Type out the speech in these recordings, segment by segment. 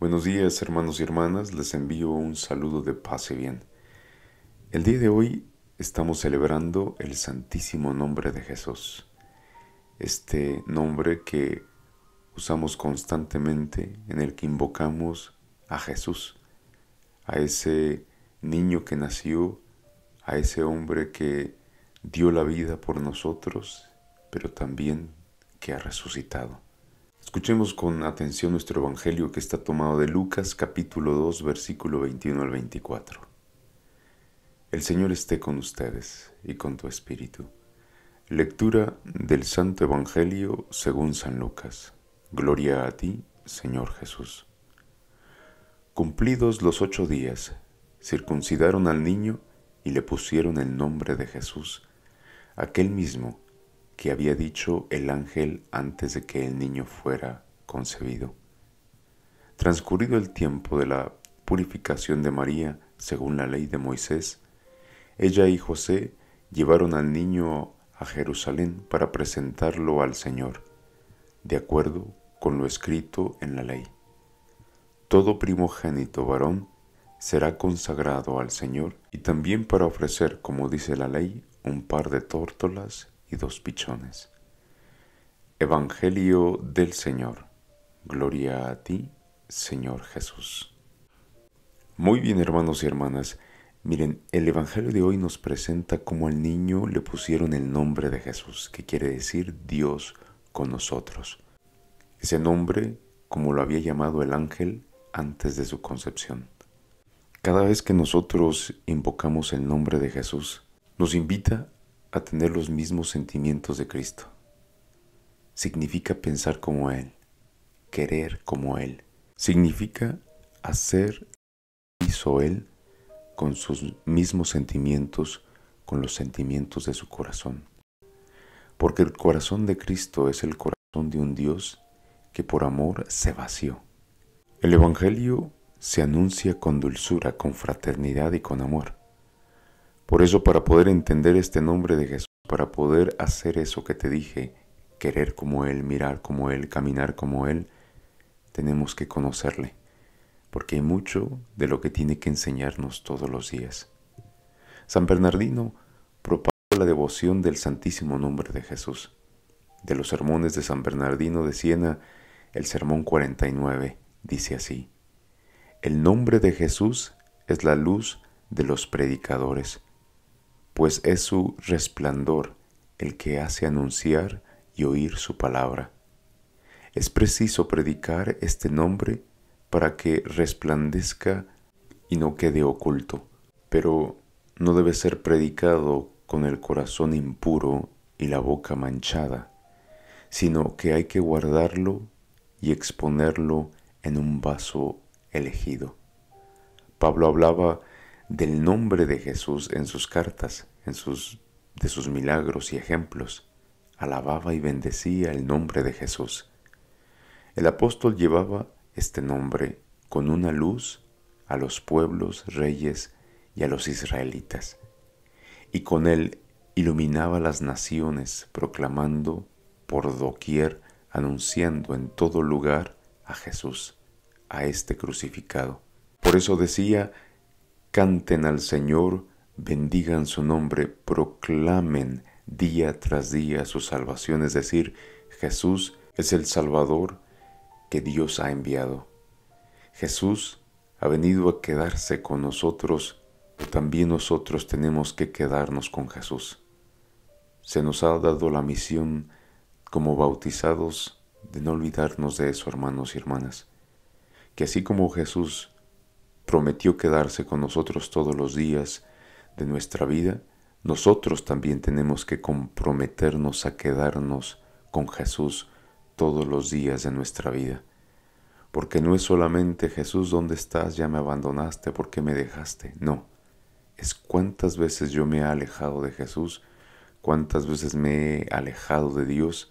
Buenos días hermanos y hermanas, les envío un saludo de paz y bien. El día de hoy estamos celebrando el santísimo nombre de Jesús, este nombre que usamos constantemente en el que invocamos a Jesús, a ese niño que nació, a ese hombre que dio la vida por nosotros, pero también que ha resucitado. Escuchemos con atención nuestro Evangelio que está tomado de Lucas capítulo 2 versículo 21 al 24. El Señor esté con ustedes y con tu espíritu. Lectura del Santo Evangelio según San Lucas. Gloria a ti, Señor Jesús. Cumplidos los ocho días, circuncidaron al niño y le pusieron el nombre de Jesús, aquel mismo que había dicho el ángel antes de que el niño fuera concebido. Transcurrido el tiempo de la purificación de María, según la ley de Moisés, ella y José llevaron al niño a Jerusalén para presentarlo al Señor, de acuerdo con lo escrito en la ley. Todo primogénito varón será consagrado al Señor y también para ofrecer, como dice la ley, un par de tórtolas y dos pichones. Evangelio del Señor. Gloria a ti, Señor Jesús. Muy bien, hermanos y hermanas. Miren, el Evangelio de hoy nos presenta como al niño le pusieron el nombre de Jesús, que quiere decir Dios con nosotros. Ese nombre, como lo había llamado el ángel antes de su concepción. Cada vez que nosotros invocamos el nombre de Jesús, nos invita a tener los mismos sentimientos de Cristo. Significa pensar como Él, querer como Él. Significa hacer hizo Él con sus mismos sentimientos, con los sentimientos de su corazón. Porque el corazón de Cristo es el corazón de un Dios que por amor se vació. El Evangelio se anuncia con dulzura, con fraternidad y con amor. Por eso para poder entender este nombre de Jesús, para poder hacer eso que te dije, querer como Él, mirar como Él, caminar como Él, tenemos que conocerle, porque hay mucho de lo que tiene que enseñarnos todos los días. San Bernardino propagó la devoción del Santísimo Nombre de Jesús. De los sermones de San Bernardino de Siena, el sermón 49 dice así, El nombre de Jesús es la luz de los predicadores pues es su resplandor el que hace anunciar y oír su palabra. Es preciso predicar este nombre para que resplandezca y no quede oculto, pero no debe ser predicado con el corazón impuro y la boca manchada, sino que hay que guardarlo y exponerlo en un vaso elegido. Pablo hablaba del nombre de Jesús en sus cartas, en sus, de sus milagros y ejemplos. Alababa y bendecía el nombre de Jesús. El apóstol llevaba este nombre con una luz a los pueblos, reyes y a los israelitas. Y con él iluminaba las naciones, proclamando por doquier, anunciando en todo lugar a Jesús, a este crucificado. Por eso decía Canten al Señor, bendigan su nombre, proclamen día tras día su salvación, es decir, Jesús es el Salvador que Dios ha enviado. Jesús ha venido a quedarse con nosotros, también nosotros tenemos que quedarnos con Jesús. Se nos ha dado la misión como bautizados de no olvidarnos de eso, hermanos y hermanas, que así como Jesús prometió quedarse con nosotros todos los días de nuestra vida, nosotros también tenemos que comprometernos a quedarnos con Jesús todos los días de nuestra vida. Porque no es solamente Jesús, ¿dónde estás? Ya me abandonaste, porque me dejaste? No, es cuántas veces yo me he alejado de Jesús, cuántas veces me he alejado de Dios,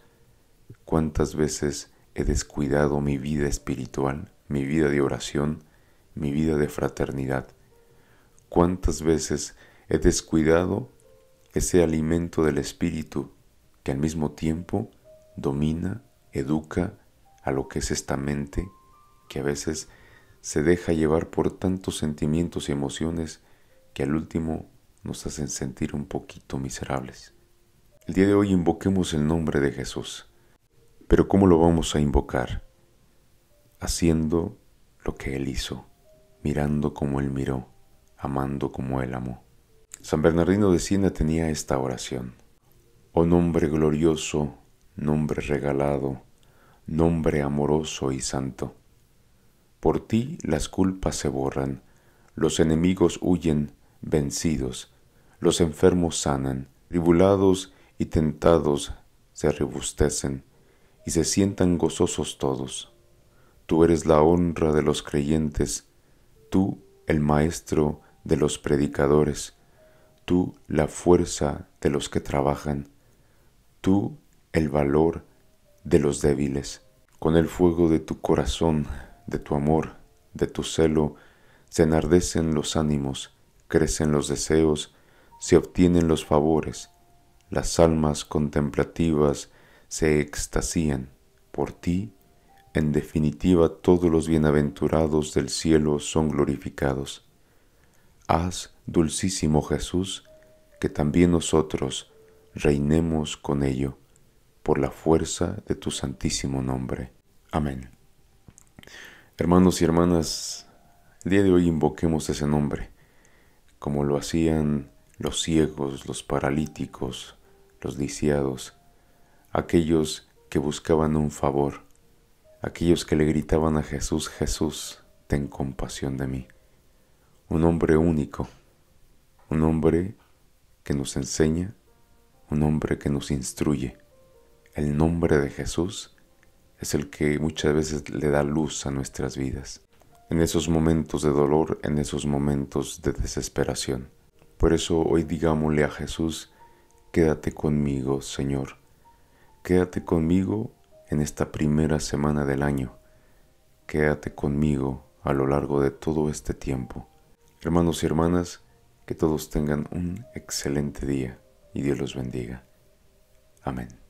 cuántas veces he descuidado mi vida espiritual, mi vida de oración, mi vida de fraternidad. ¿Cuántas veces he descuidado ese alimento del espíritu que al mismo tiempo domina, educa a lo que es esta mente que a veces se deja llevar por tantos sentimientos y emociones que al último nos hacen sentir un poquito miserables. El día de hoy invoquemos el nombre de Jesús. Pero ¿cómo lo vamos a invocar? Haciendo lo que Él hizo mirando como Él miró, amando como Él amó. San Bernardino de Siena tenía esta oración. Oh nombre glorioso, nombre regalado, nombre amoroso y santo. Por ti las culpas se borran, los enemigos huyen vencidos, los enfermos sanan, tribulados y tentados se rebustecen y se sientan gozosos todos. Tú eres la honra de los creyentes tú el maestro de los predicadores, tú la fuerza de los que trabajan, tú el valor de los débiles. Con el fuego de tu corazón, de tu amor, de tu celo, se enardecen los ánimos, crecen los deseos, se obtienen los favores, las almas contemplativas se extasían por ti en definitiva, todos los bienaventurados del cielo son glorificados. Haz, dulcísimo Jesús, que también nosotros reinemos con ello, por la fuerza de tu santísimo nombre. Amén. Hermanos y hermanas, el día de hoy invoquemos ese nombre, como lo hacían los ciegos, los paralíticos, los lisiados, aquellos que buscaban un favor aquellos que le gritaban a Jesús, Jesús, ten compasión de mí. Un hombre único, un hombre que nos enseña, un hombre que nos instruye. El nombre de Jesús es el que muchas veces le da luz a nuestras vidas, en esos momentos de dolor, en esos momentos de desesperación. Por eso hoy digámosle a Jesús, quédate conmigo, Señor. Quédate conmigo en esta primera semana del año. Quédate conmigo a lo largo de todo este tiempo. Hermanos y hermanas, que todos tengan un excelente día y Dios los bendiga. Amén.